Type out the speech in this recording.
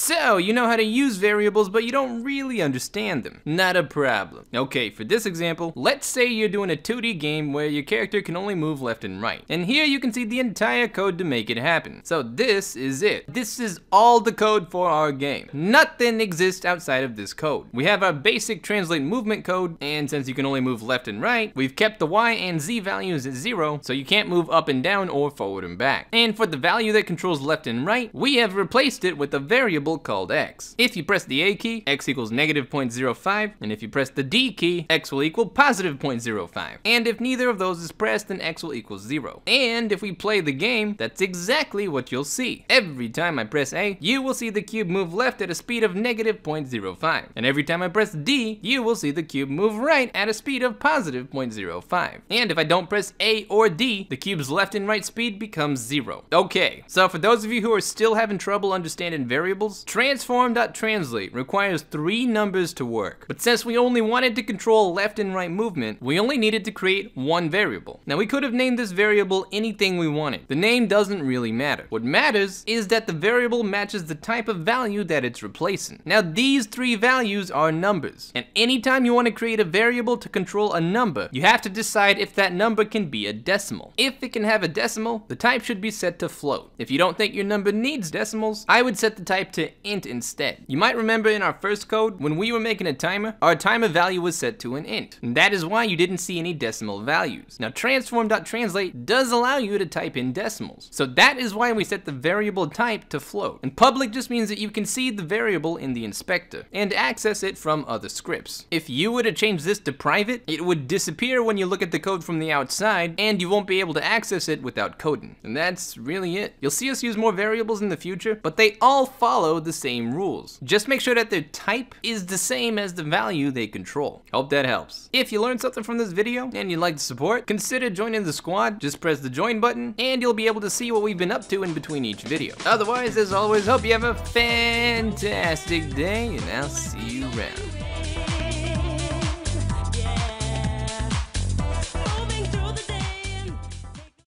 So, you know how to use variables, but you don't really understand them. Not a problem. Okay, for this example, let's say you're doing a 2D game where your character can only move left and right. And here you can see the entire code to make it happen. So this is it. This is all the code for our game. Nothing exists outside of this code. We have our basic translate movement code, and since you can only move left and right, we've kept the Y and Z values at zero, so you can't move up and down or forward and back. And for the value that controls left and right, we have replaced it with a variable variable called x. If you press the A key, x equals negative 0.05, and if you press the D key, x will equal positive 0.05. And if neither of those is pressed, then x will equal zero. And if we play the game, that's exactly what you'll see. Every time I press A, you will see the cube move left at a speed of negative 0.05. And every time I press D, you will see the cube move right at a speed of positive 0.05. And if I don't press A or D, the cube's left and right speed becomes zero. Okay, so for those of you who are still having trouble understanding variables, Transform.translate requires three numbers to work, but since we only wanted to control left and right movement, we only needed to create one variable. Now we could have named this variable anything we wanted. The name doesn't really matter. What matters is that the variable matches the type of value that it's replacing. Now these three values are numbers, and anytime you want to create a variable to control a number, you have to decide if that number can be a decimal. If it can have a decimal, the type should be set to float. If you don't think your number needs decimals, I would set the type to to int instead. You might remember in our first code, when we were making a timer, our timer value was set to an int. And that is why you didn't see any decimal values. Now transform.translate does allow you to type in decimals. So that is why we set the variable type to float. And public just means that you can see the variable in the inspector and access it from other scripts. If you were to change this to private, it would disappear when you look at the code from the outside and you won't be able to access it without coding. And that's really it. You'll see us use more variables in the future, but they all follow follow the same rules. Just make sure that their type is the same as the value they control. Hope that helps. If you learned something from this video and you'd like to support, consider joining the squad. Just press the join button and you'll be able to see what we've been up to in between each video. Otherwise, as always, hope you have a fantastic day and I'll see you around.